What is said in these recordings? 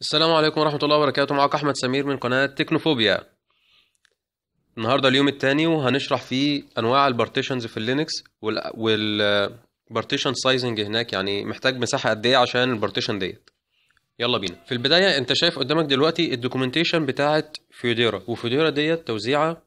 السلام عليكم ورحمة الله وبركاته معاك أحمد سمير من قناة تكنوفوبيا النهاردة اليوم الثاني وهنشرح فيه أنواع البارتيشنز في اللينكس والبارتيشن سايزنج هناك يعني محتاج مساحة قد إيه عشان البارتيشن ديت يلا بينا في البداية أنت شايف قدامك دلوقتي الدوكيومنتيشن بتاعة فيوديرا وفيوديرا ديت توزيعة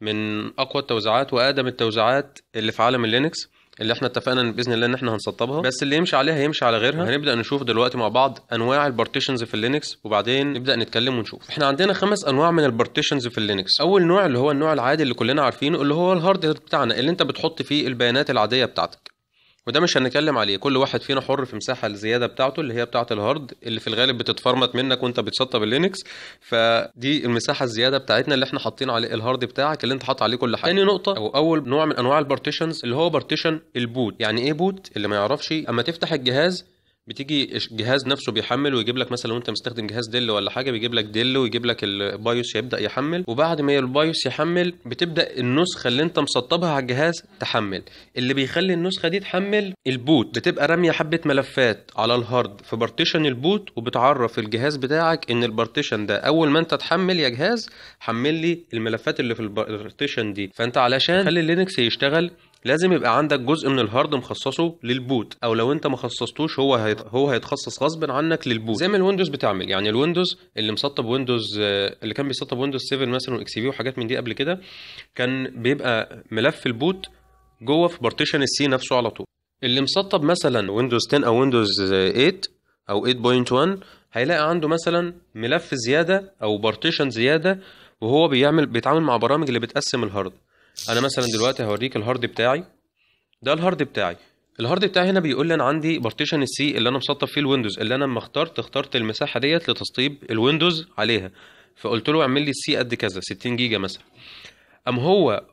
من أقوى التوزيعات وأقدم التوزيعات اللي في عالم اللينكس اللي احنا اتفقنا باذن الله ان احنا هنسطبها بس اللي يمشي عليها يمشي على غيرها هنبدا نشوف دلوقتي مع بعض انواع البارتيشنز في اللينكس وبعدين نبدا نتكلم ونشوف احنا عندنا خمس انواع من البارتيشنز في اللينكس اول نوع اللي هو النوع العادي اللي كلنا عارفينه اللي هو الهاردوير بتاعنا اللي انت بتحط فيه البيانات العاديه بتاعتك وده مش هنتكلم عليه كل واحد فينا حر في مساحه الزياده بتاعته اللي هي بتاعه الهارد اللي في الغالب بتتفرمت منك وانت بتشطب اللينكس فدي المساحه الزياده بتاعتنا اللي احنا حاطين عليه الهارد بتاعك اللي انت حاطط عليه كل حاجه تاني نقطه او اول نوع من انواع البارتيشنز اللي هو بارتيشن البوت يعني ايه بوت اللي ما يعرفش اما تفتح الجهاز بتيجي الجهاز نفسه بيحمل ويجيب لك مثلا وانت مستخدم جهاز ديل ولا حاجه بيجيب لك ديل ويجيب لك البايوس يبدا يحمل وبعد ما البايوس يحمل بتبدا النسخه اللي انت مسطبها على الجهاز تحمل اللي بيخلي النسخه دي تحمل البوت بتبقى راميه حبه ملفات على الهارد في بارتيشن البوت وبتعرف الجهاز بتاعك ان البارتيشن ده اول ما انت تحمل يا جهاز حمل لي الملفات اللي في البارتيشن دي فانت علشان تخلي لينكس يشتغل لازم يبقى عندك جزء من الهارد مخصصه للبوت او لو انت ما خصصتوش هو هيت... هو هيتخصص غصب عنك للبوت زي ما الويندوز بتعمل يعني الويندوز اللي مسطب ويندوز آه، اللي كان بيسطب ويندوز 7 مثلا واكس بي وحاجات من دي قبل كده كان بيبقى ملف البوت جوه في بارتيشن السي نفسه على طول اللي مسطب مثلا ويندوز 10 او ويندوز 8 او 8.1 هيلاقي عنده مثلا ملف زياده او بارتيشن زياده وهو بيعمل بيتعامل مع برامج اللي بتقسم الهارد انا مثلا دلوقتي هوريك الهارد بتاعي ده الهارد بتاعي الهارد بتاعي هنا بيقول لي انا عندي بارتيشن السي اللي انا مسطب فيه الويندوز اللي انا لما اخترت اخترت المساحه ديت لتسطيب الويندوز عليها فقلت له اعمل لي السي قد كذا 60 جيجا مثلا ام هو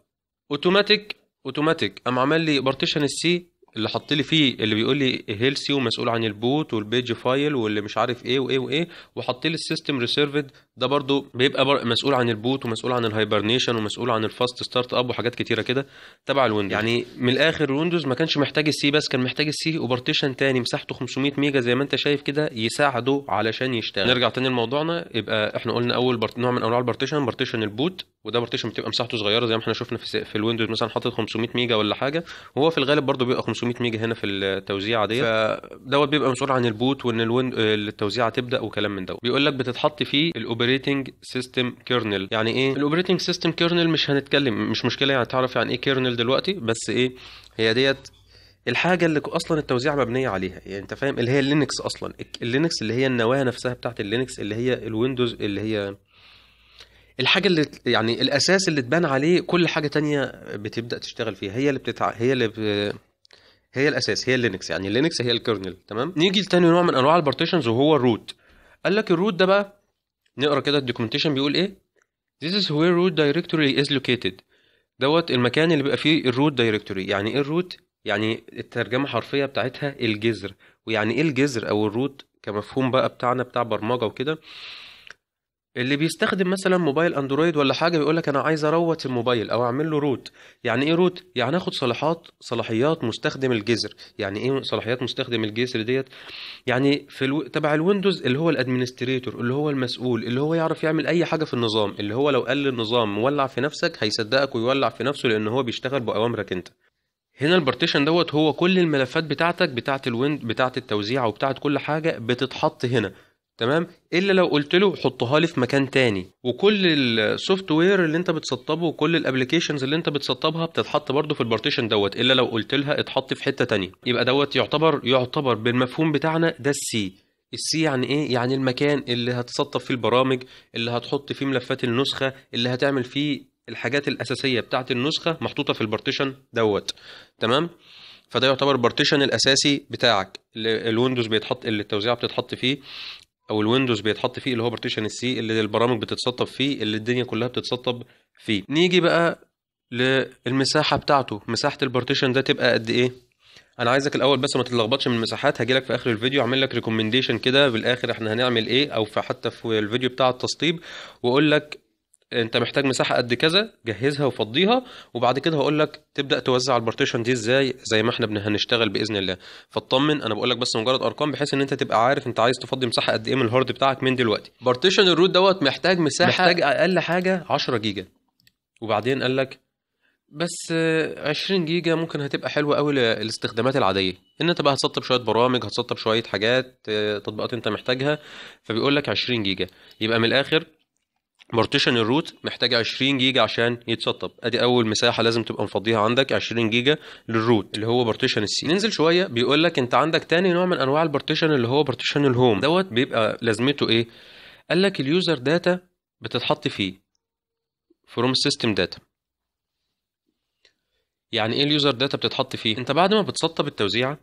اوتوماتيك اوتوماتيك ام عمل لي بارتيشن السي اللي حط لي فيه اللي بيقول لي هيلسي ومسؤول عن البوت والبيج فايل واللي مش عارف ايه وايه وايه وحط لي السيستم ريسيرفد ده برضو بيبقى بر... مسؤول عن البوت ومسؤول عن الهايبرنيشن ومسؤول عن الفاست ستارت اب وحاجات كتيره كده تبع الويندوز يعني من الاخر الويندوز ما كانش محتاج السي بس كان محتاج السي وبارتيشن تاني مساحته 500 ميجا زي ما انت شايف كده يساعده علشان يشتغل نرجع تاني لموضوعنا يبقى احنا قلنا اول بارت... نوع من انواع البارتيشن بارتيشن البوت وده بارتيشن بتبقى مساحته صغيره زي ما احنا شفنا في, في الويندوز مثلا حاطط 500 ميجا ولا حاجه وهو في الغالب برضو بيبقى 500 ميجا هنا في التوزيعه ديت فدوت بيبقى مسؤول عن البوت وان الويند... التوزيعه تبدا وكلام من دوت بيقول لك بتتحط فيه الاوبريتنج سيستم كيرنل يعني ايه الاوبريتنج سيستم كيرنل مش هنتكلم مش مشكله يعني تعرف يعني ايه كيرنل دلوقتي بس ايه هي ديت الحاجه اللي اصلا التوزيع مبنيه عليها يعني انت فاهم اللي هي اللينكس اصلا اللينكس اللي هي النواه نفسها بتاعت اللينكس اللي هي الويندوز اللي هي الحاجه اللي يعني الاساس اللي تبان عليه كل حاجه تانية بتبدا تشتغل فيها هي اللي بتتع... هي اللي ب... هي الاساس هي اللينكس يعني اللينكس هي الكيرنل تمام نيجي لتاني نوع من انواع البارتيشنز وهو الروت قال لك الروت ده بقى نقرا كده الدوكيومنتيشن بيقول ايه This is where root directory is located دوت المكان اللي بيبقى فيه الروت directory يعني ايه الروت يعني الترجمة الحرفية بتاعتها الجذر ويعني ايه الجذر او الروت كمفهوم بقى بتاعنا بتاع برمجة وكده اللي بيستخدم مثلا موبايل اندرويد ولا حاجه بيقول لك انا عايز اروت الموبايل او اعمل له روت يعني ايه روت يعني اخد صلاحات صلاحيات مستخدم الجزر يعني ايه صلاحيات مستخدم الجزر ديت يعني في الو... تبع الويندوز اللي هو الادمنستريتور اللي هو المسؤول اللي هو يعرف يعمل اي حاجه في النظام اللي هو لو قال للنظام مولع في نفسك هيصدقك ويولع في نفسه لان هو بيشتغل باوامرك انت هنا البارتيشن دوت هو كل الملفات بتاعتك بتاعت الويند بتاعت التوزيع وبتاعت كل حاجه بتتحط هنا تمام الا لو قلت له حطها لي في مكان تاني وكل السوفت وير اللي انت بتسطبه وكل الابلكيشنز اللي انت بتسطبها بتتحط برضه في البارتيشن دوت الا لو قلت لها اتحط في حته تانية يبقى دوت يعتبر يعتبر بالمفهوم بتاعنا ده السي السي يعني ايه يعني المكان اللي هتسطب فيه البرامج اللي هتحط فيه ملفات النسخه اللي هتعمل فيه الحاجات الاساسيه بتاعه النسخه محطوطه في البارتيشن دوت تمام فده يعتبر بارتيشن الاساسي بتاعك الويندوز بيتحط اللي التوزيعه بتتحط فيه او الويندوز بيتحط فيه اللي هو بارتيشن السي اللي البرامج بتتسطب فيه اللي الدنيا كلها بتتسطب فيه نيجي بقى للمساحه بتاعته مساحه البارتيشن ده تبقى قد ايه انا عايزك الاول بس ما تتلخبطش من المساحات هجيلك في اخر الفيديو اعمل لك ريكومنديشن كده بالاخر احنا هنعمل ايه او في حتى في الفيديو بتاع التسطيب واقول لك انت محتاج مساحه قد كذا جهزها وفضيها وبعد كده هقول لك تبدا توزع البارتيشن دي ازاي زي ما احنا هنشتغل باذن الله فاطمن انا بقول لك بس مجرد ارقام بحيث ان انت تبقى عارف انت عايز تفضي مساحه قد ايه من الهارد بتاعك من دلوقتي بارتيشن الروت دوت محتاج مساحه محتاج اقل حاجه 10 جيجا وبعدين قال لك بس 20 جيجا ممكن هتبقى حلوه قوي للاستخدامات العاديه ان انت بقى هتسطب شويه برامج هتسطب شويه حاجات آه، تطبيقات انت محتاجها فبيقول لك 20 جيجا يبقى من الاخر بارتيشن الروت محتاج 20 جيجا عشان يتسطب ادي اول مساحه لازم تبقى مفضيها عندك 20 جيجا للروت اللي هو بارتيشن السي ننزل شويه بيقول لك انت عندك تاني نوع من انواع البارتيشن اللي هو بارتيشن الهوم دوت بيبقى لازمته ايه قال لك اليوزر داتا بتتحط فيه فروم سيستم داتا يعني ايه اليوزر داتا بتتحط فيه انت بعد ما بتسطب التوزيعه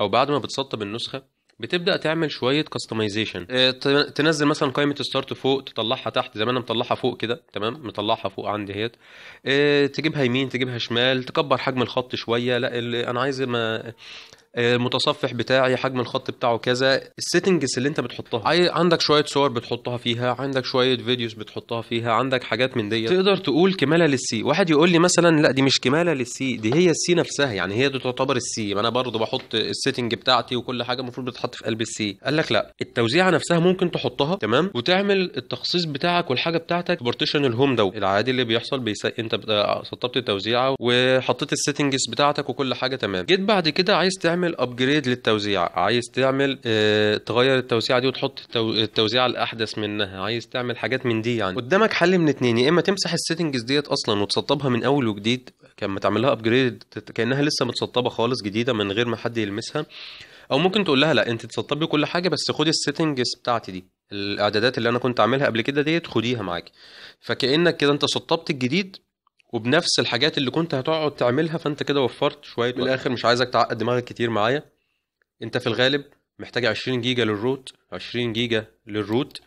او بعد ما بتسطب النسخه بتبدا تعمل شويه كاستمايزيشن آه، تنزل مثلا قائمه ستارت فوق تطلعها تحت زي ما انا مطلعها فوق كده تمام مطلعها فوق عندي اهيت آه، تجيبها يمين تجيبها شمال تكبر حجم الخط شويه لا انا عايز ما المتصفح بتاعي حجم الخط بتاعه كذا السيتنجز اللي انت بتحطها عندك شويه صور بتحطها فيها عندك شويه فيديوز بتحطها فيها عندك حاجات من ديت تقدر تقول كماله للسي واحد يقول لي مثلا لا دي مش كماله للسي دي هي السي نفسها يعني هي دي تعتبر السي ما انا برضه بحط السيتنج بتاعتي وكل حاجه المفروض بتتحط في قلب السي قال لك لا التوزيعه نفسها ممكن تحطها تمام وتعمل التخصيص بتاعك والحاجه بتاعتك بارتيشن الهوم ده العادي اللي بيحصل بيس... انت آه، سطبت التوزيعه وحطيت السيتنجز بتاعتك وكل حاجه تمام جيت بعد كده عايز تعمل تعمل ابجريد للتوزيع عايز تعمل اه تغير التوزيع دي وتحط التوزيع التوزيعه الاحدث منها عايز تعمل حاجات من دي يعني قدامك حل من اتنين يا اما تمسح السيتنجز ديت اصلا وتسطبها من اول وجديد كان تعملها ابجريد كانها لسه متسطبه خالص جديده من غير ما حد يلمسها او ممكن تقول لها لا انت تسطبي كل حاجه بس خدي السيتنجز بتاعتي دي الاعدادات اللي انا كنت عاملها قبل كده ديت خديها معاكي فكانك كده انت سطبت الجديد وبنفس الحاجات اللي كنت هتقعد تعملها فانت كده وفرت شويه من الاخر مش عايزك تعقد دماغك كتير معايا انت في الغالب محتاج 20 جيجا للروت 20 جيجا للروت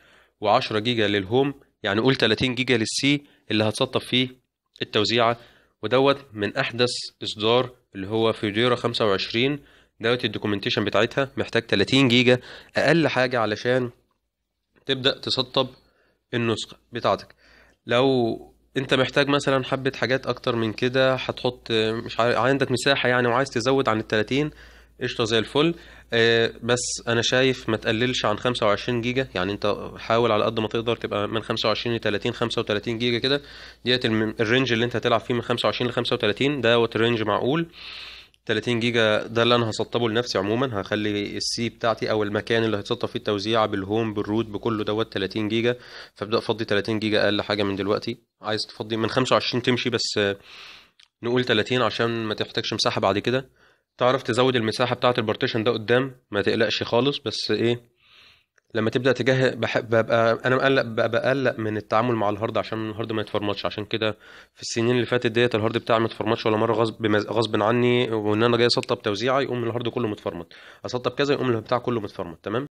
و10 جيجا للهوم يعني قول 30 جيجا للسي اللي هتسطب فيه التوزيعه ودوت من احدث اصدار اللي هو فيديرا 25 دوت الدوكيومنتيشن بتاعتها محتاج 30 جيجا اقل حاجه علشان تبدا تسطب النسخه بتاعتك لو انت محتاج مثلا حبة حاجات اكتر من كده هتحط مش عارف عندك مساحة يعني وعايز تزود عن ال 30 قشطة زي الفل آه، بس انا شايف ما تقللش عن 25 جيجا يعني انت حاول على قد ما تقدر تبقى من 25 ل 30 35 جيجا كده ديت الرينج اللي انت هتلعب فيه من 25 ل 35 دوت رينج معقول 30 جيجا ده اللي انا هسطبه لنفسي عموما هخلي السي بتاعتي او المكان اللي هيتسطب فيه التوزيعه بالهوم بالروت بكله دوت 30 جيجا فابدا افضي 30 جيجا اقل حاجه من دلوقتي عايز تفضي من 25 تمشي بس آه، نقول 30 عشان ما تحتاجش مساحه بعد كده تعرف تزود المساحه بتاعه البارتيشن ده قدام ما تقلقش خالص بس ايه لما تبدا تجهز ببقى انا مقلق بقلق من التعامل مع الهارد عشان الهارد ما يتفرمطش عشان كده في السنين اللي فاتت ديت الهارد بتاعي ما اتفرمطش ولا مره غصب غصب عني وان انا جاي اسطب توزيعه يقوم الهارد كله متفرمط اسطب كذا يقوم البتاع كله متفرمط تمام